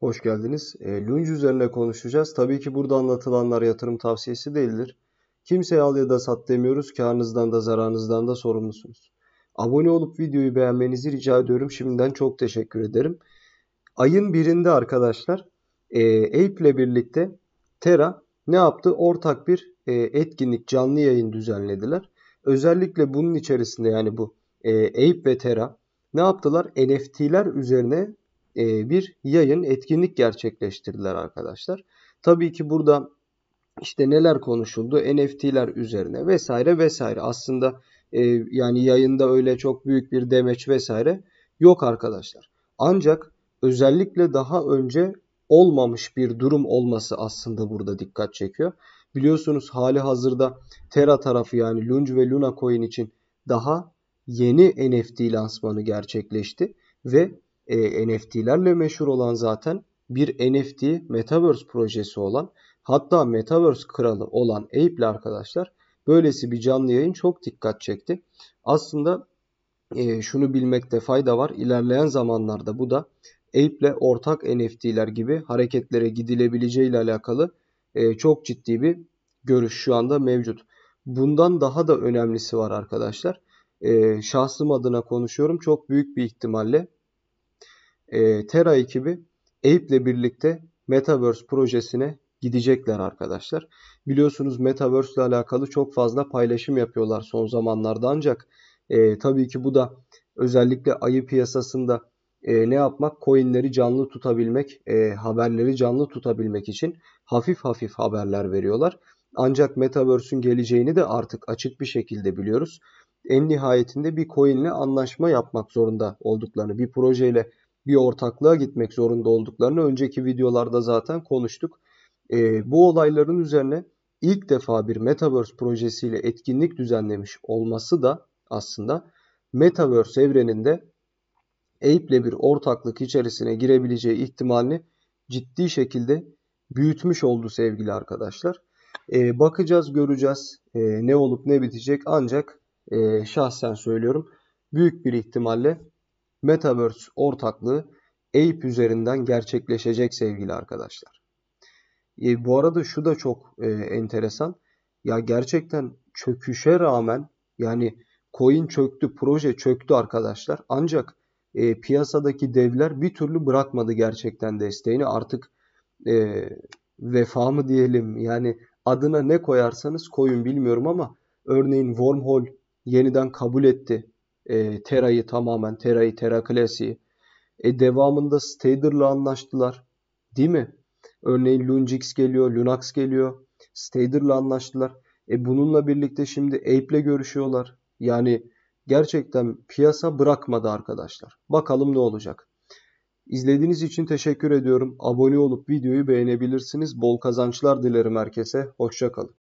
Hoş geldiniz. E, Lunge üzerine konuşacağız. Tabii ki burada anlatılanlar yatırım tavsiyesi değildir. Kimseye al ya da sat demiyoruz. Karnınızdan da zararınızdan da sorumlusunuz. Abone olup videoyu beğenmenizi rica ediyorum. Şimdiden çok teşekkür ederim. Ayın birinde arkadaşlar e, Ape ile birlikte Terra ne yaptı? Ortak bir e, etkinlik canlı yayın düzenlediler. Özellikle bunun içerisinde yani bu e, Ape ve Terra ne yaptılar? NFT'ler üzerine e, bir yayın, etkinlik gerçekleştirdiler arkadaşlar. Tabii ki burada işte neler konuşuldu NFT'ler üzerine vesaire vesaire. Aslında e, yani yayında öyle çok büyük bir demeç vesaire yok arkadaşlar. Ancak özellikle daha önce olmamış bir durum olması aslında burada dikkat çekiyor. Biliyorsunuz hali hazırda Terra tarafı yani Lunge ve Luna Coin için daha yeni NFT lansmanı gerçekleşti ve e, NFT'lerle meşhur olan zaten bir NFT Metaverse projesi olan hatta Metaverse kralı olan Ape'le arkadaşlar böylesi bir canlı yayın çok dikkat çekti. Aslında e, şunu bilmekte fayda var. ilerleyen zamanlarda bu da Ape'le ortak NFT'ler gibi hareketlere gidilebileceği ile alakalı e, çok ciddi bir görüş şu anda mevcut. Bundan daha da önemlisi var arkadaşlar. E, şahsım adına konuşuyorum. Çok büyük bir ihtimalle e, Terra ekibi Ape'le birlikte Metaverse projesine gidecekler arkadaşlar. Biliyorsunuz Metaverse ile alakalı çok fazla paylaşım yapıyorlar son zamanlarda ancak e, tabii ki bu da özellikle ayı piyasasında e, ne yapmak? Coinleri canlı tutabilmek, e, haberleri canlı tutabilmek için hafif hafif haberler veriyorlar. Ancak Metaverse'ün geleceğini de artık açık bir şekilde biliyoruz. En nihayetinde bir coin ile anlaşma yapmak zorunda olduklarını, bir projeyle bir ortaklığa gitmek zorunda olduklarını önceki videolarda zaten konuştuk. E, bu olayların üzerine ilk defa bir Metaverse projesiyle etkinlik düzenlemiş olması da aslında Metaverse evreninde Ape'le bir ortaklık içerisine girebileceği ihtimalini ciddi şekilde büyütmüş oldu sevgili arkadaşlar. E, bakacağız, göreceğiz e, ne olup ne bitecek ancak e, şahsen söylüyorum büyük bir ihtimalle Metaverse ortaklığı Ape üzerinden gerçekleşecek sevgili arkadaşlar. E, bu arada şu da çok e, enteresan. Ya gerçekten çöküşe rağmen yani coin çöktü, proje çöktü arkadaşlar. Ancak e, piyasadaki devler bir türlü bırakmadı gerçekten desteğini. Artık e, vefa mı diyelim yani adına ne koyarsanız koyun bilmiyorum ama örneğin Wormhole yeniden kabul etti e, Tera'yı tamamen Tera'yı Tera Klasi'yi. E devamında Stader'la anlaştılar. Değil mi? Örneğin Lunjix geliyor, Lunax geliyor. Stader'la anlaştılar. E bununla birlikte şimdi Ape'le görüşüyorlar. Yani gerçekten piyasa bırakmadı arkadaşlar. Bakalım ne olacak. İzlediğiniz için teşekkür ediyorum. Abone olup videoyu beğenebilirsiniz. Bol kazançlar dilerim herkese. Hoşçakalın.